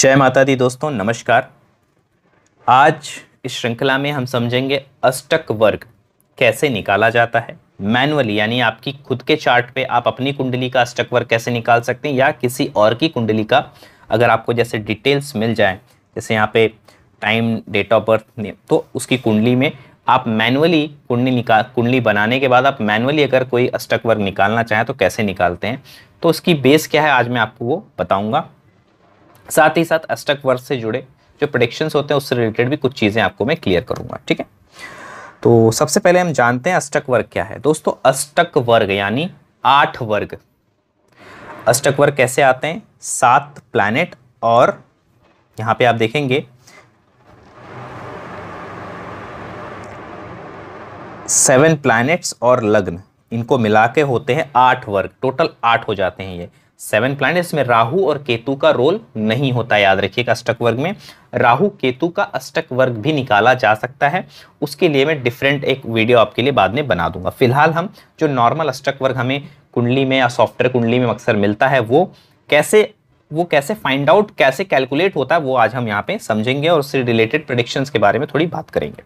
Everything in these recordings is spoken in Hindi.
जय माता दी दोस्तों नमस्कार आज इस श्रृंखला में हम समझेंगे अष्टक वर्ग कैसे निकाला जाता है मैनुअली यानी आपकी खुद के चार्ट पे आप अपनी कुंडली का अष्टक वर्ग कैसे निकाल सकते हैं या किसी और की कुंडली का अगर आपको जैसे डिटेल्स मिल जाए जैसे यहाँ पे टाइम डेट ऑफ बर्थ तो उसकी कुंडली में आप मैनुअली कुंडली निकाल कुंडली बनाने के बाद आप मैनुअली अगर कोई अष्टक वर्ग निकालना चाहें तो कैसे निकालते हैं तो उसकी बेस क्या है आज मैं आपको वो बताऊँगा साथ ही साथ अष्टक वर्ष से जुड़े जो प्रोडिक्शन होते हैं उससे रिलेटेड भी कुछ चीज़ें आपको मैं क्लियर करूंगा ठीक है तो सबसे पहले हम जानते हैं अष्टक वर्ग क्या है दोस्तों अष्टक वर्ग यानी आठ वर्ग अष्टक वर्ग कैसे आते हैं सात प्लैनेट और यहां पे आप देखेंगे सेवन प्लैनेट्स और लग्न इनको मिला के होते हैं आठ वर्ग टोटल आठ हो जाते हैं ये सेवन प्लान इसमें राहु और केतु का रोल नहीं होता याद रखिएगा अष्टक वर्ग में राहु केतु का अष्टक वर्ग भी निकाला जा सकता है उसके लिए मैं डिफरेंट एक वीडियो आपके लिए बाद में बना दूंगा फिलहाल हम जो नॉर्मल अष्टक वर्ग हमें कुंडली में या सॉफ्टवेयर कुंडली में अक्सर मिलता है वो कैसे वो कैसे फाइंड आउट कैसे कैलकुलेट होता है वो आज हम यहाँ पे समझेंगे और उससे रिलेटेड प्रोडिक्शंस के बारे में थोड़ी बात करेंगे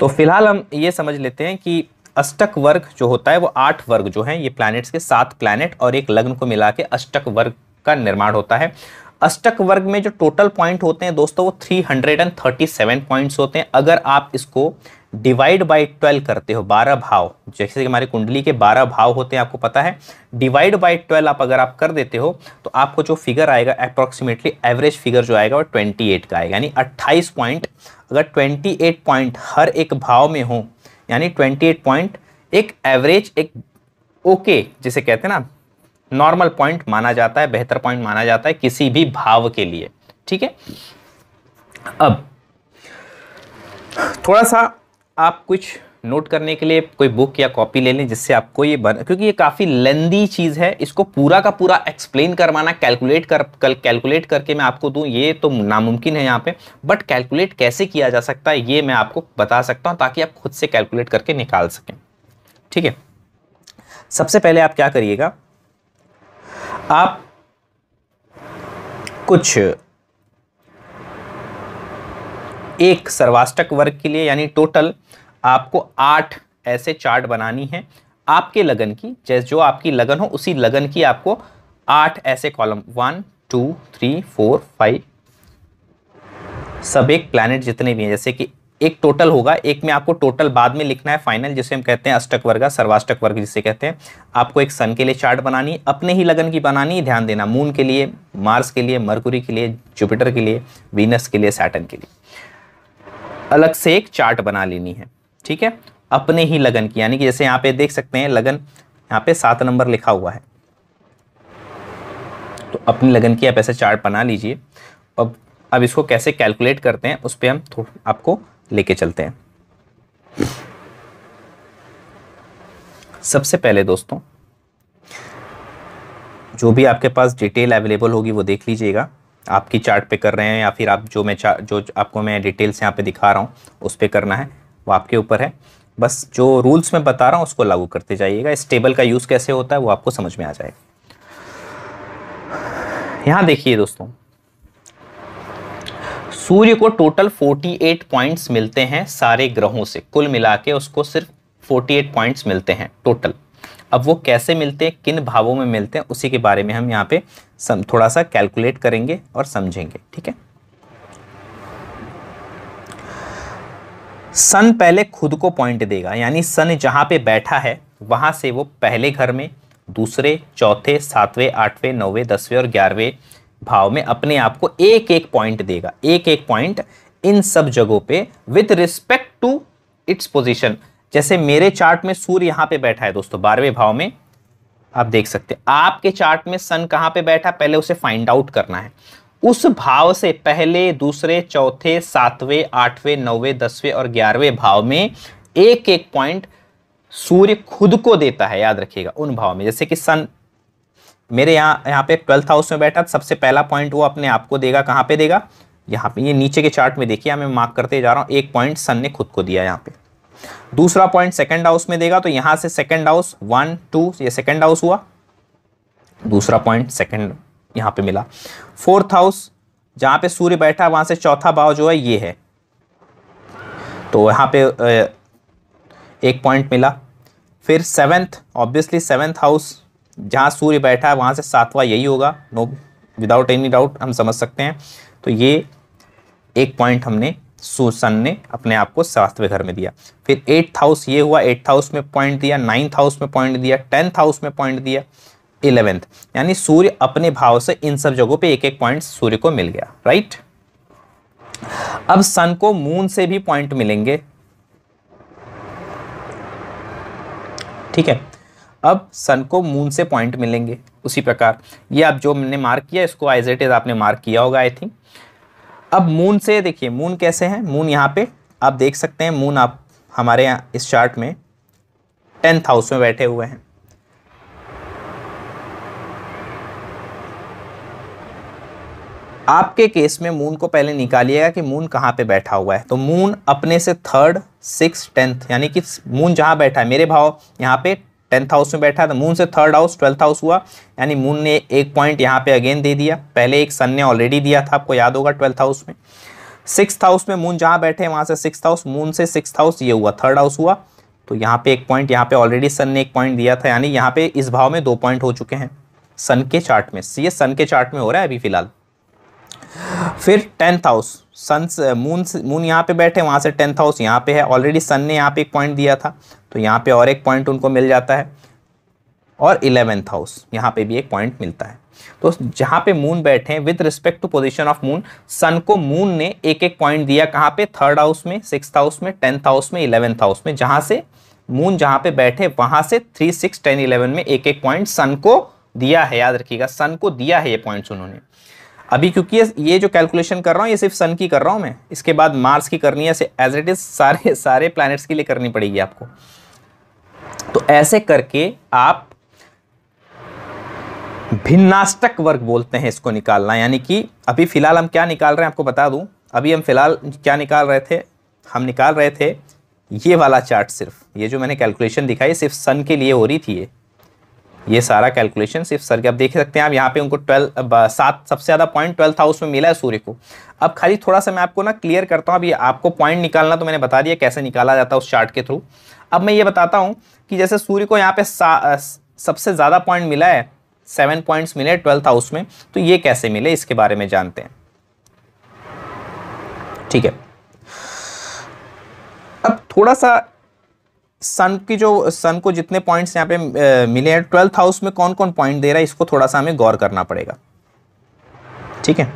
तो फिलहाल हम ये समझ लेते हैं कि अष्टक वर्ग जो होता है वो आठ वर्ग जो हैं ये प्लैनेट्स के सात प्लैनेट और एक लग्न को मिला के अष्टक वर्ग का निर्माण होता है अष्टक वर्ग में जो टोटल पॉइंट होते हैं दोस्तों वो 337 पॉइंट्स होते हैं अगर आप इसको डिवाइड बाय 12 करते हो 12 भाव जैसे कि हमारे कुंडली के 12 भाव होते हैं आपको पता है डिवाइड बाय 12 आप अगर आप कर देते हो तो आपको जो फिगर आएगा अप्रोक्सीमेटली एवरेज फिगर जो आएगा वो 28 का आएगा यानी 28 पॉइंट अगर 28 पॉइंट हर एक भाव में हो यानी ट्वेंटी एट पॉइंट एक एवरेज एक ओके okay, जिसे कहते हैं ना नॉर्मल पॉइंट माना जाता है बेहतर पॉइंट माना जाता है किसी भी भाव के लिए ठीक है अब थोड़ा सा आप कुछ नोट करने के लिए कोई बुक या कॉपी ले लें जिससे आपको ये बन क्योंकि ये काफ़ी लेंदी चीज़ है इसको पूरा का पूरा एक्सप्लेन करवाना कैलकुलेट कर कैलकुलेट करके मैं आपको दूं ये तो नामुमकिन है यहाँ पे बट कैलकुलेट कैसे किया जा सकता है ये मैं आपको बता सकता हूँ ताकि आप खुद से कैलकुलेट करके निकाल सकें ठीक है सबसे पहले आप क्या करिएगा आप कुछ एक सर्वाष्टक वर्ग के लिए यानी टोटल आपको आठ ऐसे चार्ट बनानी है आपके लगन की जैसे जो आपकी लगन हो उसी लगन की आपको आठ ऐसे column one two three four five सब एक प्लानिट जितने भी हैं जैसे कि एक टोटल होगा एक में आपको टोटल बाद में लिखना है फाइनल जिसे हम कहते हैं अष्टक वर्ग सर्वाष्टक वर्ग जिसे कहते हैं आपको एक सन के लिए चार्ट बनानी अपने ही लगन की बनानी ध्यान देना मून के लिए मार्स के लिए मरकुरी के लिए जुपिटर के लिए वीनस के लिए सैटन के लिए अलग से एक चार्ट बना लेनी है ठीक है अपने ही लगन की यानी कि जैसे यहाँ पे देख सकते हैं लगन यहाँ पे सात नंबर लिखा हुआ है तो अपनी लगन की आप ऐसे चार्ट बना लीजिए अब अब इसको कैसे कैलकुलेट करते हैं उस पर हम आपको लेके चलते हैं सबसे पहले दोस्तों जो भी आपके पास डिटेल अवेलेबल होगी वो देख लीजिएगा आपकी चार्ट पे कर रहे हैं या फिर आप जो मैं जो आपको मैं डिटेल्स यहाँ पे दिखा रहा हूँ उस पर करना है वो आपके ऊपर है बस जो रूल्स मैं बता रहा हूँ उसको लागू करते जाइएगा इस टेबल का यूज़ कैसे होता है वो आपको समझ में आ जाएगा यहाँ देखिए दोस्तों सूर्य को टोटल 48 पॉइंट्स मिलते हैं सारे ग्रहों से कुल मिला के उसको सिर्फ 48 पॉइंट्स मिलते हैं टोटल अब वो कैसे मिलते हैं किन भावों में मिलते हैं उसी के बारे में हम यहाँ पे थोड़ा सा कैलकुलेट करेंगे और समझेंगे ठीक है सन पहले खुद को पॉइंट देगा यानी सन जहाँ पे बैठा है वहाँ से वो पहले घर में दूसरे चौथे सातवें आठवें नौवें दसवें और ग्यारहवें भाव में अपने आप को एक एक पॉइंट देगा एक एक पॉइंट इन सब जगहों पे with respect to its position जैसे मेरे चार्ट में सूर्य यहाँ पे बैठा है दोस्तों बारहवें भाव में आप देख सकते हैं आपके चार्ट में सन कहाँ पे बैठा पहले उसे फाइंड आउट करना है उस भाव से पहले दूसरे चौथे सातवें आठवें नौवें दसवें और ग्यारहवें भाव में एक एक पॉइंट सूर्य खुद को देता है याद रखिएगा उन भाव में जैसे कि सन मेरे यहाँ यहाँ पे ट्वेल्थ हाउस में बैठा सबसे पहला पॉइंट वो अपने आप को देगा कहाँ पे देगा यहाँ पे ये नीचे के चार्ट में देखिए मैं मार्क करते जा रहा हूँ एक पॉइंट सन ने खुद को दिया यहाँ पे दूसरा पॉइंट सेकंड हाउस में देगा तो यहां से सेकंड हाउस वन टू ये सेकंड हाउस हुआ दूसरा पॉइंट सेकंड यहाँ पे मिला फोर्थ हाउस जहाँ पे सूर्य बैठा वहाँ से चौथा भाव जो है ये है तो यहाँ पे एक पॉइंट मिला फिर सेवेंथ ऑब्वियसली सेवेंथ हाउस जहाँ सूर्य बैठा है वहाँ से सातवां यही होगा नो विदाउट एनी डाउट हम समझ सकते हैं तो ये एक पॉइंट हमने सुसन ने अपने आप को सातवें घर में दिया फिर एट्थ हाउस ये हुआ एट्थ हाउस में पॉइंट दिया नाइन्थ हाउस में पॉइंट दिया टेंथ हाउस में पॉइंट दिया इलेवेंथ यानी सूर्य अपने भाव से इन सब जगहों पे एक एक पॉइंट सूर्य को मिल गया राइट अब सन को मून से भी पॉइंट मिलेंगे ठीक है अब सन को मून से पॉइंट मिलेंगे उसी प्रकार ये आप जो मैंने मार्क किया इसको एज इट इज आपने मार्क किया होगा आई थिंक अब मून से देखिए मून कैसे हैं मून यहाँ पे आप देख सकते हैं मून आप हमारे यहाँ इस चार्ट में टेंथ हाउस में बैठे हुए हैं आपके केस में मून को पहले निकालिएगा कि मून कहाँ पे बैठा हुआ है तो मून अपने से थर्ड सिक्स टेंथ यानी कि मून जहाँ बैठा है मेरे भाव यहाँ पे टेंथ हाउस में बैठा है तो मून से थर्ड हाउस ट्वेल्थ हाउस हुआ यानी मून ने एक पॉइंट यहाँ पे अगेन दे दिया पहले एक सन ने ऑलरेडी दिया था आपको याद होगा ट्वेल्थ हाउस में सिक्स हाउस में मून जहाँ बैठे वहाँ से सिक्स हाउस मून से सिक्स हाउस ये हुआ थर्ड हाउस हुआ तो यहाँ पे एक पॉइंट यहाँ पे ऑलरेडी सन ने एक पॉइंट दिया था यानी यहाँ पे इस भाव में दो पॉइंट हो चुके हैं सन के चार्ट में ये सन के चार्ट में हो रहा है अभी फिलहाल फिर tenth house sun moon moon यहाँ पे बैठे वहाँ से टेंथ हाउस यहाँ पे है ऑलरेडी सन ने यहाँ पे एक पॉइंट दिया था तो यहाँ पे और एक पॉइंट उनको मिल जाता है और इलेवेंथ हाउस यहाँ पे भी एक पॉइंट मिलता है तो जहाँ पे मून बैठे हैं with respect to position of moon sun को मून ने एक एक पॉइंट दिया कहाँ पे थर्ड हाउस में सिक्स हाउस में टेंथ हाउस में इलेवेंथ हाउस में जहाँ से मून जहाँ पे बैठे वहाँ से थ्री सिक्स टेन इलेवन में एक एक पॉइंट सन को दिया है याद रखिएगा सन को दिया है ये पॉइंट्स उन्होंने अभी क्योंकि ये जो कैलकुलेशन कर रहा हूँ ये सिर्फ सन की कर रहा हूँ मैं इसके बाद मार्स की करनी है एज इट इज़ सारे सारे प्लैनेट्स के लिए करनी पड़ेगी आपको तो ऐसे करके आप भिन्नाष्टक वर्ग बोलते हैं इसको निकालना यानी कि अभी फ़िलहाल हम क्या निकाल रहे हैं आपको बता दूं अभी हम फ़िलहाल क्या निकाल रहे थे हम निकाल रहे थे ये वाला चार्ट सिर्फ ये जो मैंने कैलकुलेशन दिखाई सिर्फ सन के लिए हो रही थी ये ये सारा कैलकुलेशन सिर्फ सर के आप देख सकते हैं आप यहाँ पे उनको ट्वेल्व सात सबसे ज़्यादा पॉइंट ट्वेल्थ हाउस में मिला है सूर्य को अब खाली थोड़ा सा मैं आपको ना क्लियर करता हूँ अब ये आपको पॉइंट निकालना तो मैंने बता दिया कैसे निकाला जाता है उस चार्ट के थ्रू अब मैं ये बताता हूँ कि जैसे सूर्य को यहाँ पे सबसे ज़्यादा पॉइंट मिला है सेवन पॉइंट्स मिले ट्वेल्थ हाउस में तो ये कैसे मिले इसके बारे में जानते हैं ठीक है अब थोड़ा सा सन की जो सन को जितने पॉइंट्स यहाँ पे मिले हैं ट्वेल्थ हाउस में कौन कौन पॉइंट दे रहा है इसको थोड़ा सा हमें गौर करना पड़ेगा ठीक है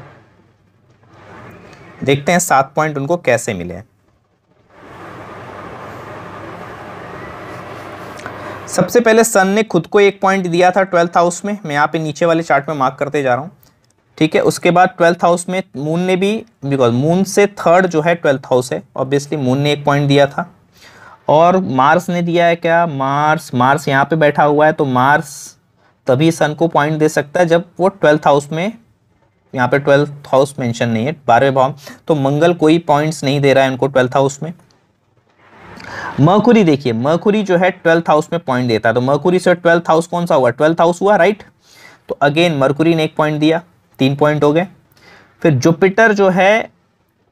देखते हैं सात पॉइंट उनको कैसे मिले हैं सबसे पहले सन ने खुद को एक पॉइंट दिया था ट्वेल्थ हाउस में मैं यहाँ पे नीचे वाले चार्ट में मार्क करते जा रहा हूँ ठीक है उसके बाद ट्वेल्थ हाउस में मून ने भी बिकॉज मून से थर्ड जो है ट्वेल्थ हाउस है ऑब्वियसली मून ने एक पॉइंट दिया था और मार्स ने दिया है क्या मार्स मार्स यहाँ पे बैठा हुआ है तो मार्स तभी सन को पॉइंट दे सकता है जब वो ट्वेल्थ हाउस में यहाँ पे ट्वेल्थ हाउस मेंशन नहीं है बारहवें भाव तो मंगल कोई पॉइंट्स नहीं दे रहा है उनको ट्वेल्थ हाउस में मकुरी देखिए मकुरी जो है ट्वेल्थ हाउस में पॉइंट देता है तो मकुरी से ट्वेल्थ हाउस कौन सा हुआ ट्वेल्थ हाउस हुआ राइट तो अगेन मर्कुरी ने एक पॉइंट दिया तीन पॉइंट हो गए फिर जुपिटर जो है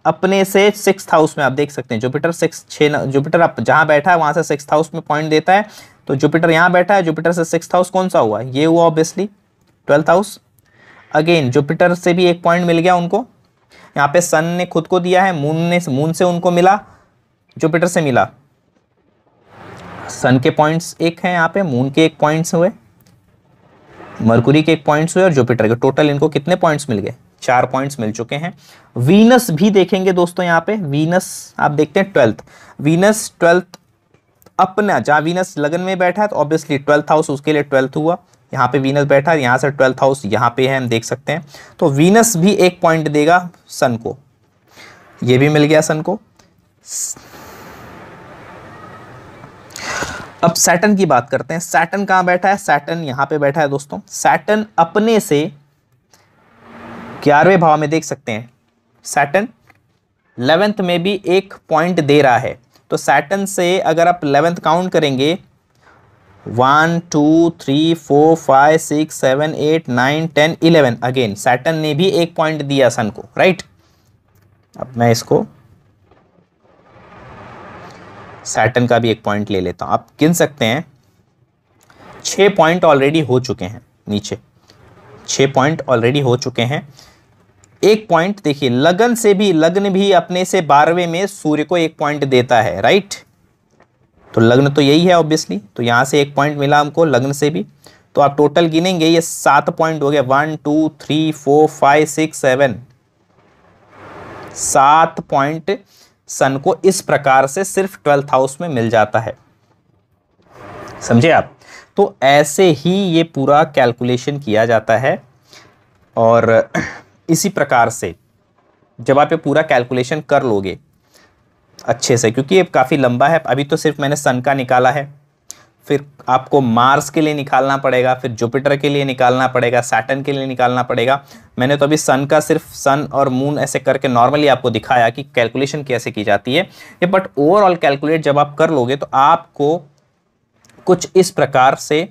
अपने से सिक्स हाउस में आप देख सकते हैं जुपिटर सिक्स छः जुपिटर आप जहाँ बैठा है वहाँ से सिक्स हाउस में पॉइंट देता है तो जुपिटर यहाँ बैठा है जुपिटर से सिक्स हाउस कौन सा हुआ ये हुआ obviously twelfth house again Jupiter से भी एक पॉइंट मिल गया उनको यहाँ पे सन ने खुद को दिया है मून ने मून से उनको मिला जुपिटर से मिला सन के पॉइंट्स एक हैं यहाँ पे मून के एक पॉइंट्स हुए मरकुरी के एक पॉइंट्स हुए और जुपिटर के टोटल इनको कितने पॉइंट्स मिल गए चार पॉइंट्स मिल चुके हैं वीनस भी देखेंगे दोस्तों यहाँ पे वीनस आप देखते हैं ट्वेल्थ वीनस ट्वेल्थ अपना जहाँ वीनस लगन में बैठा है तो ऑब्वियसली ट्वेल्थ हाउस उसके लिए ट्वेल्थ हुआ यहाँ पे वीनस बैठा है यहाँ से ट्वेल्थ हाउस यहाँ पे है हम देख सकते हैं तो वीनस भी एक पॉइंट देगा सन को ये भी मिल गया सन को अब सैटन की बात करते हैं सैटन कहाँ बैठा है सैटन यहाँ पे बैठा है दोस्तों सैटन अपने से ग्यारहवें भाव में देख सकते हैं सैटन लेवेंथ में भी एक पॉइंट दे रहा है तो सैटन से अगर आप लेवेंथ काउंट करेंगे one two three four five six seven eight nine ten eleven again Saturn ने भी एक पॉइंट दिया सन को राइट अब मैं इसको सैटन का भी एक पॉइंट ले लेता हूं आप गिन सकते हैं छ पॉइंट ऑलरेडी हो चुके हैं नीचे छ पॉइंट ऑलरेडी हो चुके हैं एक पॉइंट देखिए लगन से भी लग्न भी अपने से बारहवें में सूर्य को एक पॉइंट देता है राइट तो लग्न तो यही है ऑब्वियसली तो यहां से एक पॉइंट मिला हमको लग्न से भी तो आप टोटल गिनेंगे ये सात पॉइंट हो गया one two three four five six seven सात पॉइंट सन को इस प्रकार से सिर्फ ट्वेल्थ हाउस में मिल जाता है समझे आप तो ऐसे ही ये पूरा कैलकुलेशन किया जाता है और इसी प्रकार से जब आप ये पूरा कैलकुलेशन कर लोगे अच्छे से क्योंकि ये काफ़ी लंबा है अभी तो सिर्फ मैंने सन का निकाला है फिर आपको मार्स के लिए निकालना पड़ेगा फिर जुपिटर के लिए निकालना पड़ेगा सैटन के लिए निकालना पड़ेगा मैंने तो अभी सन का सिर्फ सन और मून ऐसे करके नॉर्मली आपको दिखाया कि कैलकुलेशन कैसे की जाती है ये बट ओवरऑल कैलकुलेट जब आप कर लोगे तो आपको कुछ इस प्रकार से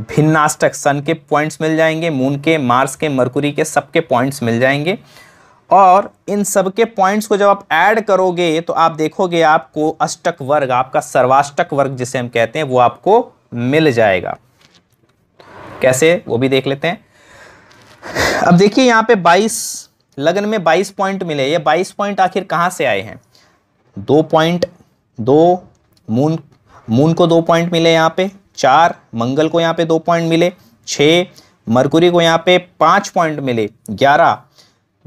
भिन्नाष्टक सन के पॉइंट्स मिल जाएंगे मून के मार्स के मरकुरी के सबके पॉइंट्स मिल जाएंगे और इन सबके पॉइंट्स को जब आप ऐड करोगे तो आप देखोगे आपको अष्टक वर्ग आपका सर्वाष्टक वर्ग जिसे हम कहते हैं वो आपको मिल जाएगा कैसे वो भी देख लेते हैं अब देखिए यहां पे 22 लगन में 22 पॉइंट मिले ये 22 पॉइंट आखिर कहाँ से आए हैं दो पॉइंट दो मून मून को दो पॉइंट मिले यहां पे चार मंगल को यहाँ पे दो पॉइंट मिले छः मरकुरी को यहाँ पे पाँच पॉइंट मिले ग्यारह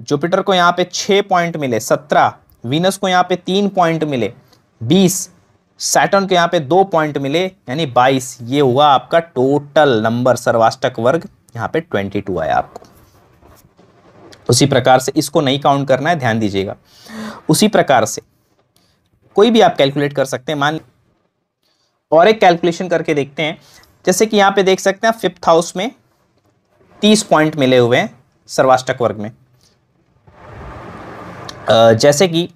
जुपिटर को यहाँ पे छः पॉइंट मिले सत्रह वीनस को यहाँ पे तीन पॉइंट मिले बीस सैटर्न को यहाँ पे दो पॉइंट मिले यानी बाईस ये हुआ आपका टोटल नंबर सर्वाष्टक वर्ग यहाँ पे ट्वेंटी टू आया आपको उसी प्रकार से इसको नहीं काउंट करना है ध्यान दीजिएगा उसी प्रकार से कोई भी आप कैलकुलेट कर सकते हैं मान और एक कैलकुलेशन करके देखते हैं जैसे कि यहाँ पे देख सकते हैं फिफ्थ हाउस में तीस पॉइंट मिले हुए हैं सर्वाष्टक वर्ग में जैसे कि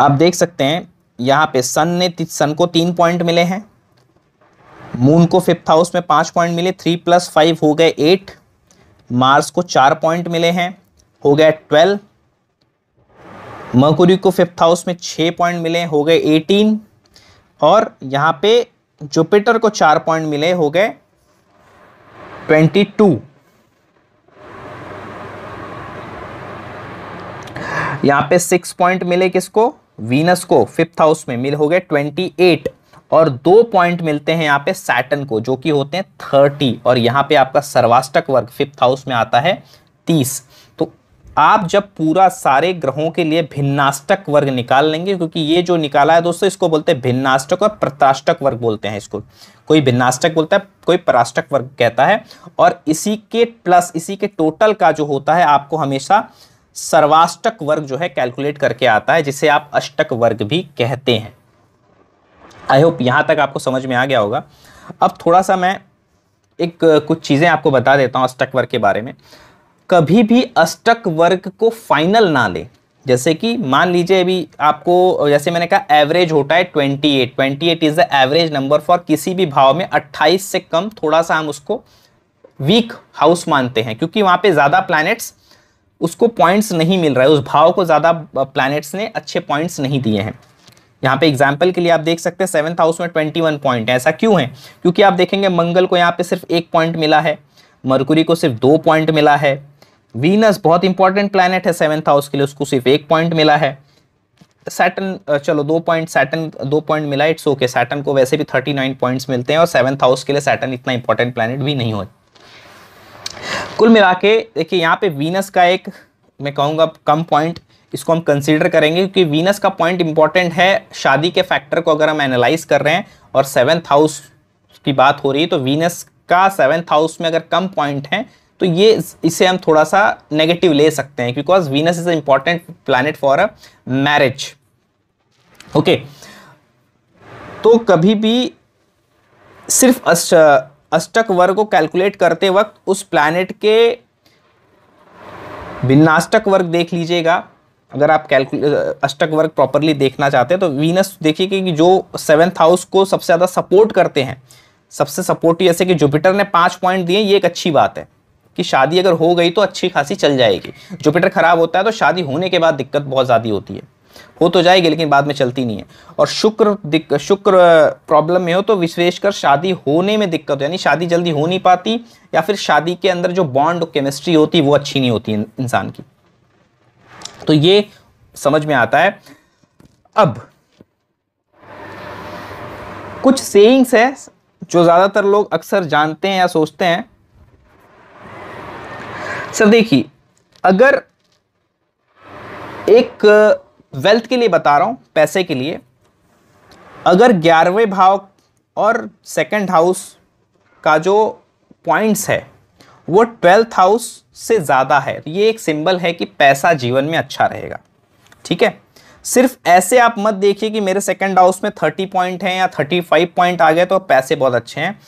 आप देख सकते हैं यहाँ पे सन ने सन को तीन पॉइंट मिले हैं मून को फिफ्थ हाउस में पाँच पॉइंट मिले थ्री प्लस फाइव हो गए एट मार्स को चार पॉइंट मिले हैं हो गया ट्वेल्व मकुरी को फिफ्थ हाउस में छः पॉइंट मिले हो गए एटीन और यहाँ पे जुपिटर को चार पॉइंट मिले हो गए ट्वेंटी टू यहाँ पे सिक्स पॉइंट मिले किसको वीनस को फिफ्थ हाउस में मिल हो गए ट्वेंटी एट और दो पॉइंट मिलते हैं यहाँ पे सैटन को जो कि होते हैं थर्टी और यहाँ पे आपका सर्वाष्टक वर्ग फिफ्थ हाउस में आता है तीस आप जब पूरा सारे ग्रहों के लिए भिन्नाष्टक वर्ग निकाल लेंगे क्योंकि ये जो निकाला है दोस्तों इसको बोलते हैं भिन्नाष्टक और प्रताष्टक वर्ग बोलते हैं इसको कोई भिन्नाष्टक बोलता है कोई पराष्टक वर्ग कहता है और इसी के प्लस इसी के टोटल का जो होता है आपको हमेशा सर्वाष्टक वर्ग जो है कैलकुलेट करके आता है जिसे आप अष्टक वर्ग भी कहते हैं आई होप यहां तक आपको समझ में आ गया होगा अब थोड़ा सा मैं एक कुछ चीज़ें आपको बता देता हूं अष्टक वर्ग के बारे में कभी भी अष्टक वर्ग को फाइनल ना लें जैसे कि मान लीजिए अभी आपको जैसे मैंने कहा एवरेज होता है 28 28 is the average number for किसी भी भाव में 28 से कम थोड़ा सा हम उसको वीक हाउस मानते हैं क्योंकि वहाँ पे ज़्यादा प्लैनेट्स उसको पॉइंट्स नहीं मिल रहा है उस भाव को ज़्यादा प्लैनेट्स ने अच्छे पॉइंट्स नहीं दिए हैं यहाँ पे एग्जाम्पल के लिए आप देख सकते हैं सेवन्थ हाउस में ट्वेंटी वन पॉइंट है ऐसा क्यों है क्योंकि आप देखेंगे मंगल को यहाँ पे सिर्फ एक पॉइंट मिला है मरकुरी को सिर्फ दो पॉइंट मिला है वीनस बहुत इंपॉर्टेंट प्लानट है सेवेंथ हाउस के लिए उसको सिर्फ एक पॉइंट मिला है सैटन चलो दो पॉइंट सैटन दो पॉइंट मिला इट्स ओके सैटन को वैसे भी थर्टी नाइन पॉइंट मिलते हैं और सेवंथ हाउस के लिए सैटन इतना इंपॉर्टेंट प्लानट भी नहीं हो कुल मिला के देखिए यहाँ पे वीनस का एक मैं कहूँगा कम पॉइंट इसको हम कंसिडर करेंगे क्योंकि वीनस का पॉइंट इंपॉर्टेंट है शादी के फैक्टर को अगर हम एनालाइज कर रहे हैं और सेवेंथ हाउस की बात हो रही है तो वीनस का सेवेंथ हाउस में अगर कम पॉइंट है तो ये इसे हम थोड़ा सा नेगेटिव ले सकते हैं because Venus is a important planet for a marriage okay तो कभी भी सिर्फ अष्ट अष्टक वर्ग को कैलकुलेट करते वक्त उस प्लानट के भिन्नाष्टक वर्ग देख लीजिएगा अगर आप कैलकुल अष्टक वर्ग प्रॉपरली देखना चाहते हैं तो वीनस देखिए कि जो सेवेंथ हाउस को सबसे ज़्यादा सपोर्ट करते हैं सबसे सपोर्ट जैसे कि जुपिटर ने पाँच पॉइंट दिए ये एक अच्छी बात है कि शादी अगर हो गई तो अच्छी खासी चल जाएगी जुपिटर खराब होता है तो शादी होने के बाद दिक्कत बहुत ज़्यादा होती है हो तो जाएगी लेकिन बाद में चलती नहीं है और शुक्र शुक्र प्रॉब्लम में हो तो विशेषकर शादी होने में दिक्कत हो यानी शादी जल्दी हो नहीं पाती या फिर शादी के अंदर जो बॉन्ड केमिस्ट्री होती वो अच्छी नहीं होती इंसान की तो ये समझ में आता है अब कुछ सेइंग्स है जो ज़्यादातर लोग अक्सर जानते हैं या सोचते हैं सर देखिए अगर एक वेल्थ के लिए बता रहा हूँ पैसे के लिए अगर ग्यारहवें भाव और सेकंड हाउस का जो पॉइंट्स है वो ट्वेल्थ हाउस से ज़्यादा है तो ये एक सिंबल है कि पैसा जीवन में अच्छा रहेगा ठीक है सिर्फ ऐसे आप मत देखिए कि मेरे सेकंड हाउस में थर्टी पॉइंट हैं या थर्टी फाइव पॉइंट आ गए तो पैसे बहुत अच्छे हैं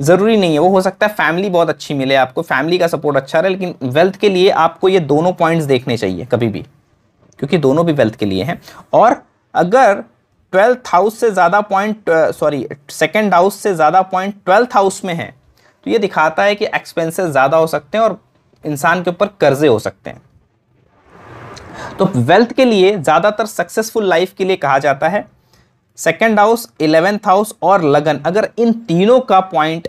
ज़रूरी नहीं है वो हो सकता है फैमिली बहुत अच्छी मिले आपको फैमिली का सपोर्ट अच्छा रहे लेकिन वेल्थ के लिए आपको ये दोनों पॉइंट्स देखने चाहिए कभी भी क्योंकि दोनों भी वेल्थ के लिए हैं और अगर ट्वेल्थ हाउस से ज़्यादा पॉइंट सॉरी सेकेंड हाउस से ज़्यादा पॉइंट ट्वेल्थ हाउस में है तो ये दिखाता है कि एक्सपेंसेस ज़्यादा हो सकते हैं और इंसान के ऊपर कर्जे हो सकते हैं तो वेल्थ के लिए ज़्यादातर सक्सेसफुल लाइफ के लिए कहा जाता है सेकेंड हाउस इलेवेंथ हाउस और लगन अगर इन तीनों का पॉइंट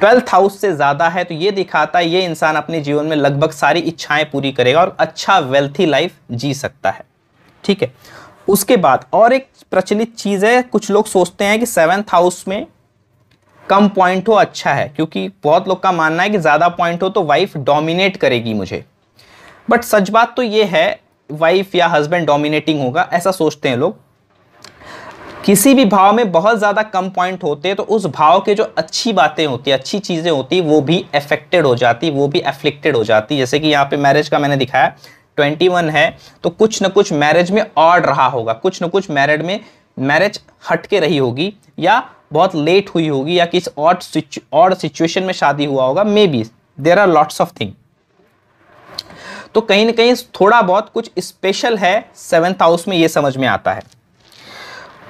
ट्वेल्थ हाउस से ज़्यादा है तो ये दिखाता है ये इंसान अपने जीवन में लगभग सारी इच्छाएं पूरी करेगा और अच्छा वेल्थी लाइफ जी सकता है ठीक है उसके बाद और एक प्रचलित चीज़ है कुछ लोग सोचते हैं कि सेवन्थ हाउस में कम पॉइंट हो अच्छा है क्योंकि बहुत लोग का मानना है कि ज़्यादा पॉइंट हो तो वाइफ डोमिनेट करेगी मुझे बट सच बात तो ये है वाइफ या हस्बैंड डोमिनेटिंग होगा ऐसा सोचते हैं लोग किसी भी भाव में बहुत ज़्यादा कम पॉइंट होते तो उस भाव के जो अच्छी बातें होती अच्छी चीज़ें होती वो भी अफेक्टेड हो जाती वो भी एफ्लिक्टेड हो जाती जैसे कि यहाँ पे मैरिज का मैंने दिखाया 21 है तो कुछ ना कुछ मैरिज में ऑड रहा होगा कुछ ना कुछ मैरिड में मैरिज हटके रही होगी या बहुत लेट हुई होगी या किस ऑड ऑड सिचुएशन में शादी हुआ होगा maybe there are lots of thing तो कहीं ना कहीं थोड़ा बहुत कुछ स्पेशल है सेवेंथ हाउस में ये समझ में आता है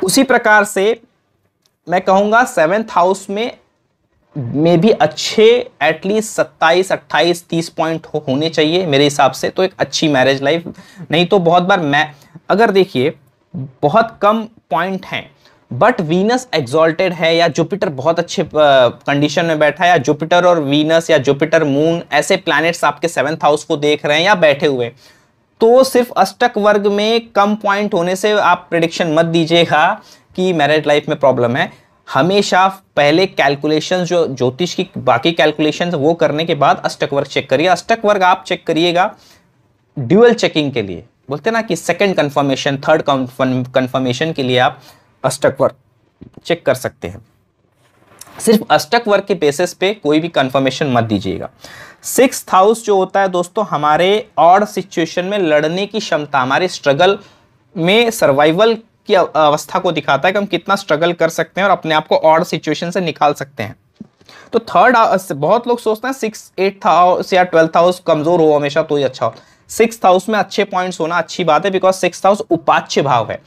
उसी प्रकार से मैं कहूँगा सेवेंथ हाउस में मे भी अच्छे एटलीस्ट सत्ताईस अट्ठाईस तीस पॉइंट हो, होने चाहिए मेरे हिसाब से तो एक अच्छी मैरिज लाइफ नहीं तो बहुत बार मैं अगर देखिए बहुत कम पॉइंट हैं बट वीनस एग्जॉल्टेड है या जुपिटर बहुत अच्छे कंडीशन में बैठा है या जुपिटर और वीनस या जुपिटर मून ऐसे प्लैनेट्स आपके सेवन्थ हाउस को देख रहे हैं या बैठे हुए तो सिर्फ अष्टक वर्ग में कम पॉइंट होने से आप प्रिडिक्शन मत दीजिएगा कि मैरिड लाइफ में प्रॉब्लम है हमेशा पहले कैलकुलेशन जो ज्योतिष की बाकी कैलकुलेशन वो करने के बाद अष्टक वर्ग चेक करिए अष्टक वर्ग आप चेक करिएगा ड्यूअल चेकिंग के लिए बोलते ना कि सेकंड कंफर्मेशन थर्ड कंफर्मेशन के लिए आप अष्टक वर्ग चेक कर सकते हैं सिर्फ अष्टक वर्ग के बेसिस पे कोई भी कंफर्मेशन मत दीजिएगा सिक्स हाउस जो होता है दोस्तों हमारे और सिचुएशन में लड़ने की क्षमता हमारे स्ट्रगल में सर्वाइवल की अवस्था को दिखाता है कि हम कितना स्ट्रगल कर सकते हैं और अपने आप को और सिचुएशन से निकाल सकते हैं तो थर्ड हाउस बहुत लोग सोचते हैं सिक्स एट्थ हाउस या ट्वेल्थ हाउस कमजोर हो हमेशा तो ही अच्छा हो सिक्स हाउस में अच्छे पॉइंट्स होना अच्छी बात है बिकॉज सिक्स हाउस उपाच्य भाव है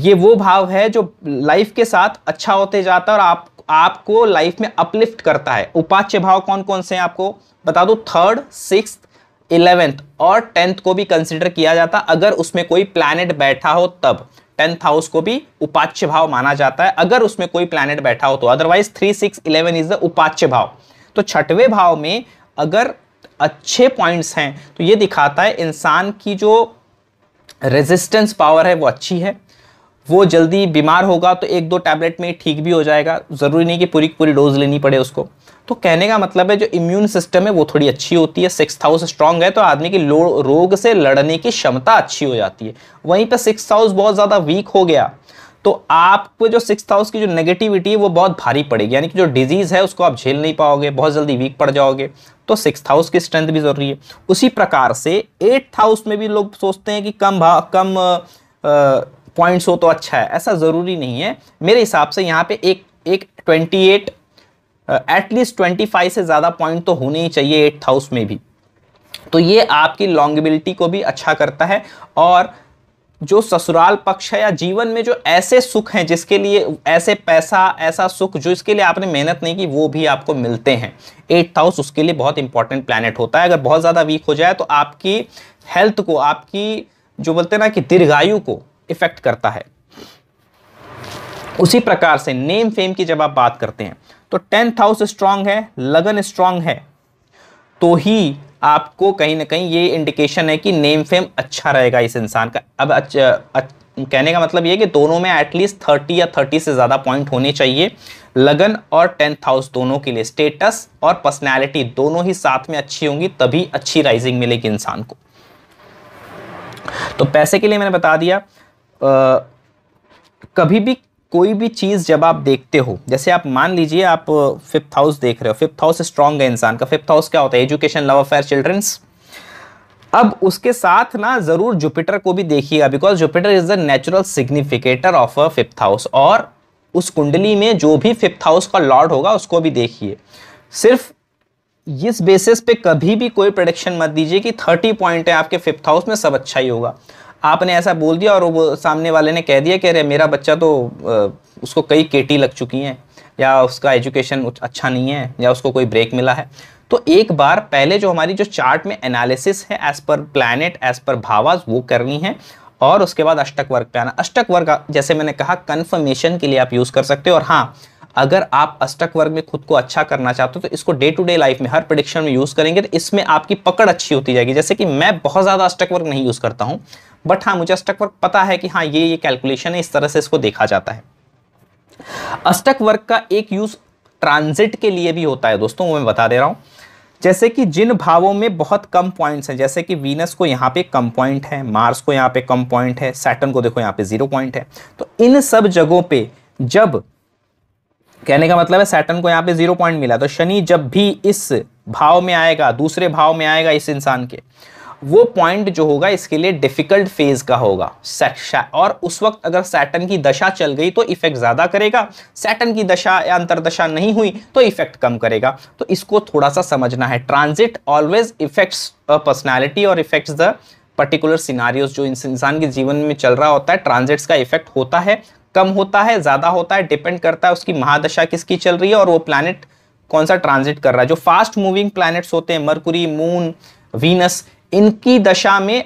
ये वो भाव है जो लाइफ के साथ अच्छा होते जाता है और आप आपको लाइफ में अपलिफ्ट करता है उपाच्य भाव कौन कौन से हैं आपको बता दो थर्ड सिक्स इलेवेंथ और टेंथ को भी कंसिडर किया जाता अगर उसमें कोई प्लैनेट बैठा हो तब टेंथ हाउस को भी उपाच्य भाव माना जाता है अगर उसमें कोई प्लैनेट बैठा हो तो otherwise three six eleven is the उपाच्य भाव तो छठवें भाव में अगर अच्छे पॉइंट्स हैं तो ये दिखाता है इंसान की जो रेजिस्टेंस पावर है वो अच्छी है वो जल्दी बीमार होगा तो एक दो टैबलेट में ठीक भी हो जाएगा ज़रूरी नहीं कि पूरी पूरी डोज लेनी पड़े उसको तो कहने का मतलब है जो इम्यून सिस्टम है वो थोड़ी अच्छी होती है सिक्स हाउस स्ट्रांग है तो आदमी की रोग से लड़ने की क्षमता अच्छी हो जाती है वहीं पर सिक्स हाउस बहुत ज़्यादा वीक हो गया तो आपको जो सिक्स हाउस की जो नेगेटिविटी है वो बहुत भारी पड़ेगी यानी कि जो डिजीज़ है उसको आप झेल नहीं पाओगे बहुत जल्दी वीक पड़ जाओगे तो सिक्स हाउस की स्ट्रेंथ भी ज़रूरी है उसी प्रकार से एट्थ हाउस में भी लोग सोचते हैं कि कम भा कम पॉइंट्स हो तो अच्छा है ऐसा ज़रूरी नहीं है मेरे हिसाब से यहाँ पे एक एक twenty eight at least twenty five से ज़्यादा पॉइंट तो होने ही चाहिए एट्थ हाउस में भी तो ये आपकी लॉन्गेबिलिटी को भी अच्छा करता है और जो ससुराल पक्ष है या जीवन में जो ऐसे सुख हैं जिसके लिए ऐसे पैसा ऐसा सुख जो इसके लिए आपने मेहनत नहीं की वो भी आपको मिलते हैं एट्थ हाउस उसके लिए बहुत इंपॉर्टेंट प्लानट होता है अगर बहुत ज़्यादा वीक हो जाए तो आपकी हेल्थ को आपकी जो बोलते हैं ना कि दीर्घायु को इफेक्ट करता है उसी प्रकार से नेम फेम की जब आप बात करते हैं तो टेंथ हाउस स्ट्रांग है लगन स्ट्रांग है तो ही आपको कहीं ना कहीं ये इंडिकेशन है कि नेम फेम अच्छा रहेगा इस इंसान का अब अच्छा, अच्छा कहने का मतलब ये कि दोनों में एटलीस्ट थर्टी या थर्टी से ज़्यादा पॉइंट होने चाहिए लगन और टेंथ हाउस दोनों के लिए स्टेटस और पर्सनैलिटी दोनों ही साथ में अच्छी होंगी तभी अच्छी राइजिंग मिलेगी इंसान को तो पैसे के लिए मैंने बता दिया आ, कभी भी कोई भी चीज़ जब आप देखते हो जैसे आप मान लीजिए आप फिफ्थ हाउस देख रहे हो फिफ्थ हाउस स्ट्रांग है इंसान का फिफ्थ हाउस क्या होता है एजुकेशन लव अफेयर चिल्ड्रंस अब उसके साथ ना ज़रूर जुपिटर को भी देखिएगा because Jupiter is the natural significator of a fifth house और उस कुंडली में जो भी फिफ्थ हाउस का लॉर्ड होगा उसको भी देखिए सिर्फ इस बेसिस पे कभी भी कोई प्रोडिक्शन मत दीजिए कि थर्टी पॉइंट है आपके फिफ्थ हाउस में सब अच्छा ही होगा आपने ऐसा बोल दिया और वो सामने वाले ने कह दिया कि अरे मेरा बच्चा तो उसको कई केटी लग चुकी हैं या उसका एजुकेशन अच्छा नहीं है या उसको कोई ब्रेक मिला है तो एक बार पहले जो हमारी जो चार्ट में एनालिसिस है as per planet as per भावाज वो करनी है और उसके बाद अष्टक वर्ग पे आना अष्टक वर्ग जैसे मैंने कहा कन्फर्मेशन के लिए आप यूज़ कर सकते हो और हाँ अगर आप अष्टक वर्ग में खुद को अच्छा करना चाहते हो तो इसको डे टू डे लाइफ में हर प्रडिक्शन में यूज़ करेंगे तो इसमें आपकी पकड़ अच्छी होती जाएगी जैसे कि मैं बहुत ज़्यादा अष्टक वर्ग नहीं यूज़ करता हूं बट हाँ मुझे अष्टक वर्ग पता है कि हाँ ये ये कैलकुलेशन है इस तरह से इसको देखा जाता है अष्टक वर्ग का एक यूज़ ट्रांजिट के लिए भी होता है दोस्तों वो मैं बता दे रहा हूं जैसे कि जिन भावों में बहुत कम पॉइंट्स हैं जैसे कि वीनस को यहाँ पे कम पॉइंट है मार्स को यहाँ पे कम पॉइंट है सैटन को देखो यहाँ पे जीरो पॉइंट है तो इन सब जगहों पे जब कहने का मतलब है सैटन को यहाँ पे जीरो पॉइंट मिला तो शनि जब भी इस भाव में आएगा दूसरे भाव में आएगा इस इंसान के वो पॉइंट जो होगा इसके लिए डिफिकल्ट फेज का होगा और उस वक्त अगर सैटन की दशा चल गई तो इफेक्ट ज़्यादा करेगा सैटन की दशा या अंतरदशा नहीं हुई तो इफेक्ट कम करेगा तो इसको थोड़ा सा समझना है ट्रांजिट ऑलवेज इफेक्ट्स पर्सनैलिटी और इफेक्ट्स द पर्टिकुलर सिनारियोज जो इंसान के जीवन में चल रहा होता है ट्रांजिट्स का इफेक्ट होता है कम होता है ज़्यादा होता है डिपेंड करता है उसकी महादशा किसकी चल रही है और वो प्लानट कौन सा ट्रांजिट कर रहा है जो फास्ट मूविंग प्लैनेट्स होते हैं मरकुरी मून वीनस इनकी दशा में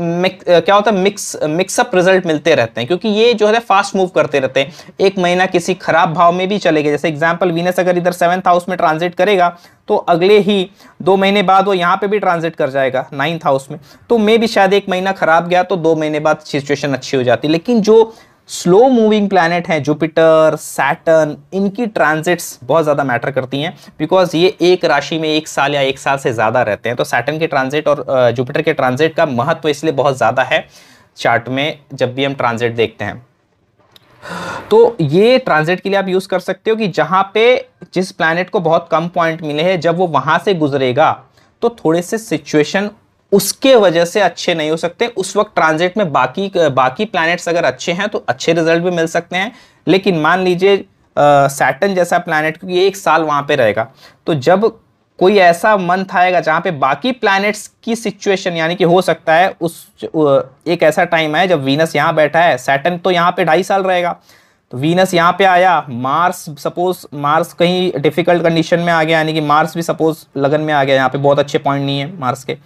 क्या होता है मिक्स मिक्सअप रिजल्ट मिलते रहते हैं क्योंकि ये जो है फास्ट मूव करते रहते हैं एक महीना किसी खराब भाव में भी चले गए जैसे एग्जाम्पल वीनस अगर इधर सेवंथ हाउस में ट्रांजिट करेगा तो अगले ही दो महीने बाद वो यहाँ पे भी ट्रांजिट कर जाएगा नाइन्थ हाउस में तो मे भी शायद एक महीना खराब गया तो दो महीने बाद सिचुएशन अच्छी हो जाती लेकिन जो स्लो मूविंग प्लानट हैं जुपिटर सैटर्न इनकी ट्रांजिट्स बहुत ज़्यादा मैटर करती हैं बिकॉज ये एक राशि में एक साल या एक साल से ज़्यादा रहते हैं तो सैटर्न के ट्रांजिट और जुपिटर के ट्रांजिट का महत्व तो इसलिए बहुत ज़्यादा है चार्ट में जब भी हम ट्रांजिट देखते हैं तो ये ट्रांजिट के लिए आप यूज़ कर सकते हो कि जहाँ पे जिस प्लानट को बहुत कम पॉइंट मिले हैं जब वो वहाँ से गुजरेगा तो थोड़े से सिचुएशन उसके वजह से अच्छे नहीं हो सकते उस वक्त ट्रांजिट में बाकी बाकी प्लैनेट्स अगर अच्छे हैं तो अच्छे रिजल्ट भी मिल सकते हैं लेकिन मान लीजिए सैटन जैसा प्लैनेट क्योंकि एक साल वहाँ पे रहेगा तो जब कोई ऐसा मंथ आएगा जहाँ पे बाकी प्लैनेट्स की सिचुएशन यानी कि हो सकता है उस एक ऐसा टाइम है जब वीनस यहाँ बैठा है सैटन तो यहाँ पे ढाई साल रहेगा तो वीनस यहाँ पे आया मार्स सपोज मार्स कहीं डिफ़िकल्ट कंडीशन में आ गया यानी कि मार्स भी सपोज लगन में आ गया यहाँ पे बहुत अच्छे पॉइंट नहीं है मार्स के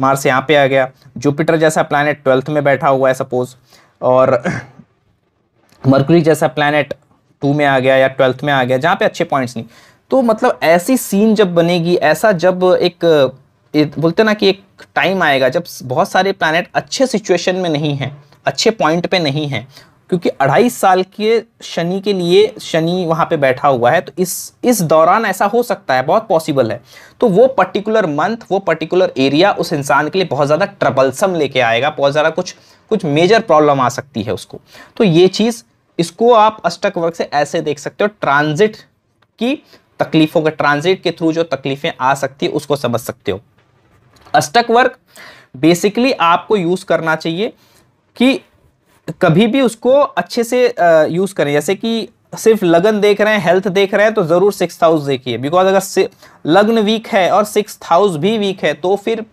मार्स यहाँ पे आ गया जुपिटर जैसा प्लानट ट्वेल्थ में बैठा हुआ है सपोज और मर्कुरी जैसा प्लानट टू में आ गया या ट्वेल्थ में आ गया जहाँ पे अच्छे पॉइंट्स नहीं तो मतलब ऐसी सीन जब बनेगी ऐसा जब एक बोलते ना कि एक टाइम आएगा जब बहुत सारे प्लानट अच्छे सिचुएशन में नहीं हैं अच्छे पॉइंट पे नहीं हैं क्योंकि अढ़ाई साल के शनि के लिए शनि वहाँ पे बैठा हुआ है तो इस इस दौरान ऐसा हो सकता है बहुत पॉसिबल है तो वो पर्टिकुलर मंथ वो पर्टिकुलर एरिया उस इंसान के लिए बहुत ज़्यादा ट्रबलसम लेके आएगा बहुत ज़्यादा कुछ कुछ मेजर प्रॉब्लम आ सकती है उसको तो ये चीज़ इसको आप अष्टक वर्ग से ऐसे देख सकते हो ट्रांजिट की तकलीफों के ट्रांजिट के थ्रू जो तकलीफें आ सकती है उसको समझ सकते हो अष्टक वर्ग बेसिकली आपको यूज़ करना चाहिए कि कभी भी उसको अच्छे से यूज़ करें जैसे कि सिर्फ लगन देख रहे हैं हेल्थ देख रहे हैं तो ज़रूर सिक्स हाउस देखिए बिकॉज अगर लग्न वीक है और सिक्स हाउस भी वीक है तो फिर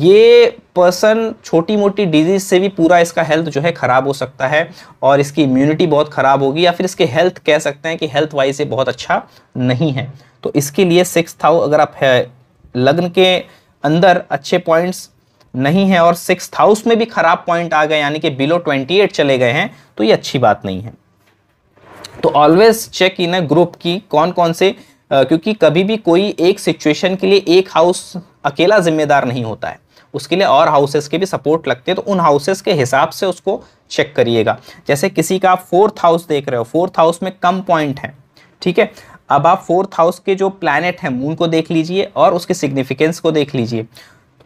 ये पर्सन छोटी मोटी डिजीज़ से भी पूरा इसका हेल्थ जो है ख़राब हो सकता है और इसकी इम्यूनिटी बहुत ख़राब होगी या फिर इसके हेल्थ कह सकते हैं कि हेल्थ वाइज से बहुत अच्छा नहीं है तो इसके लिए सिक्स हाउस अगर आप है लग्न के अंदर अच्छे पॉइंट्स नहीं है और सिक्स हाउस में भी खराब पॉइंट आ गए यानी कि बिलो ट्वेंटी एट चले गए हैं तो ये अच्छी बात नहीं है तो always check in a group की कौन कौन से आ, क्योंकि कभी भी कोई एक सिचुएशन के लिए एक हाउस अकेला जिम्मेदार नहीं होता है उसके लिए और हाउसेस के भी सपोर्ट लगते हैं तो उन हाउसेस के हिसाब से उसको चेक करिएगा जैसे किसी का आप फोर्थ हाउस देख रहे हो फोर्थ हाउस में कम पॉइंट है ठीक है अब आप फोर्थ हाउस के जो प्लानट हैं मून को देख लीजिए और उसके सिग्निफिकेंस को देख लीजिए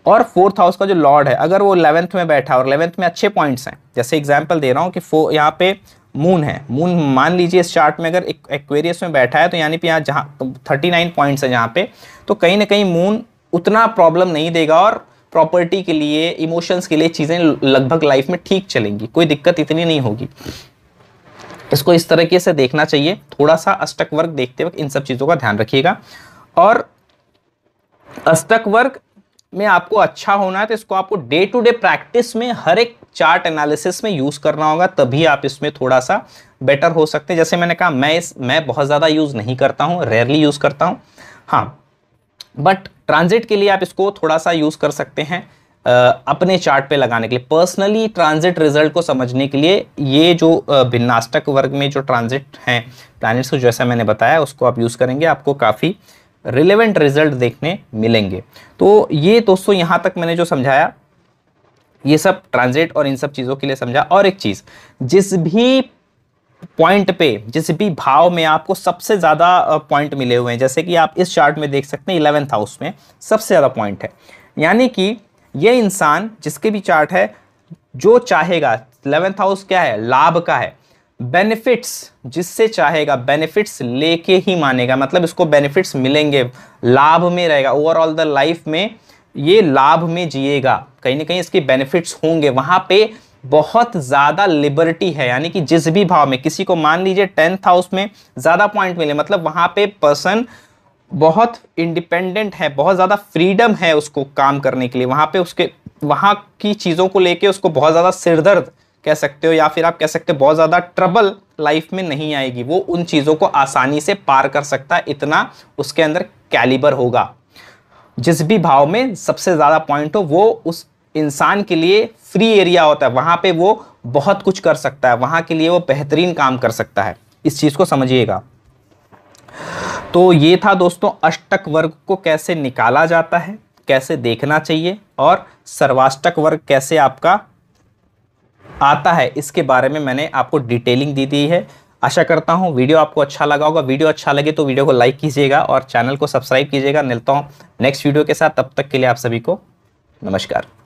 और फोर्थ हाउस का जो लॉर्ड है अगर वो इलेवेंथ में बैठा और इलेवेंथ में अच्छे पॉइंट्स हैं जैसे एग्जाम्पल दे रहा हूँ कि फो यहाँ पे मून है मून मान लीजिए इस चार्ट में अगर एक्वेरियस में बैठा है तो यानी कि यहाँ जहाँ तो थर्टी नाइन पॉइंट्स है यहाँ पे तो कहीं ना कहीं मून उतना प्रॉब्लम नहीं देगा और प्रॉपर्टी के लिए इमोशंस के लिए चीज़ें लगभग लाइफ में ठीक चलेंगी कोई दिक्कत इतनी नहीं होगी इसको इस तरीके से देखना चाहिए थोड़ा सा अष्टक वर्ग देखते वक्त इन सब चीज़ों का ध्यान रखिएगा और अष्टक वर्ग में आपको अच्छा होना है तो इसको आपको डे टू डे प्रैक्टिस में हर एक चार्ट एनालिसिस में यूज़ करना होगा तभी आप इसमें थोड़ा सा बेटर हो सकते हैं जैसे मैंने कहा मैं इस मैं बहुत ज़्यादा यूज़ नहीं करता हूँ रेयरली यूज़ करता हूँ हाँ बट ट्रांजिट के लिए आप इसको थोड़ा सा यूज़ कर सकते हैं आ, अपने चार्ट पे लगाने के लिए पर्सनली ट्रांजिट रिजल्ट को समझने के लिए ये जो भिन्नाष्टक वर्ग में जो ट्रांजिट हैं प्लैनेट्स को जैसा मैंने बताया उसको आप यूज़ करेंगे आपको काफ़ी रिलेवेंट रिजल्ट देखने मिलेंगे तो ये दोस्तों यहाँ तक मैंने जो समझाया ये सब ट्रांजिट और इन सब चीज़ों के लिए समझा और एक चीज़ जिस भी पॉइंट पे जिस भी भाव में आपको सबसे ज़्यादा पॉइंट मिले हुए हैं जैसे कि आप इस चार्ट में देख सकते हैं इलेवेंथ हाउस में सबसे ज़्यादा पॉइंट है यानी कि ये इंसान जिसके भी चार्ट है जो चाहेगा इलेवेंथ हाउस क्या है लाभ का है बेनिफिट्स जिससे चाहेगा बेनिफिट्स लेके ही मानेगा मतलब इसको बेनिफिट्स मिलेंगे लाभ में रहेगा ओवरऑल द लाइफ में ये लाभ में जिएगा कहीं ना कहीं इसके बेनिफिट्स होंगे वहाँ पे बहुत ज़्यादा लिबर्टी है यानी कि जिस भी भाव में किसी को मान लीजिए टेंथ हाउस में ज़्यादा पॉइंट मिले मतलब वहाँ पे पर्सन बहुत इंडिपेंडेंट है बहुत ज़्यादा फ्रीडम है उसको काम करने के लिए वहाँ पे उसके वहाँ की चीज़ों को लेके उसको बहुत ज़्यादा सिरदर्द कह सकते हो या फिर आप कह सकते हो बहुत ज़्यादा ट्रबल लाइफ में नहीं आएगी वो उन चीज़ों को आसानी से पार कर सकता है इतना उसके अंदर कैलिबर होगा जिस भी भाव में सबसे ज़्यादा पॉइंट हो वो उस इंसान के लिए फ्री एरिया होता है वहाँ पे वो बहुत कुछ कर सकता है वहाँ के लिए वो बेहतरीन काम कर सकता है इस चीज़ को समझिएगा तो ये था दोस्तों अष्टक वर्ग को कैसे निकाला जाता है कैसे देखना चाहिए और सर्वाष्टक वर्ग कैसे आपका आता है इसके बारे में मैंने आपको डिटेलिंग दी दी है आशा करता हूँ वीडियो आपको अच्छा लगा होगा वीडियो अच्छा लगे तो वीडियो को लाइक कीजिएगा और चैनल को सब्सक्राइब कीजिएगा मिलता हूँ नेक्स्ट वीडियो के साथ तब तक के लिए आप सभी को नमस्कार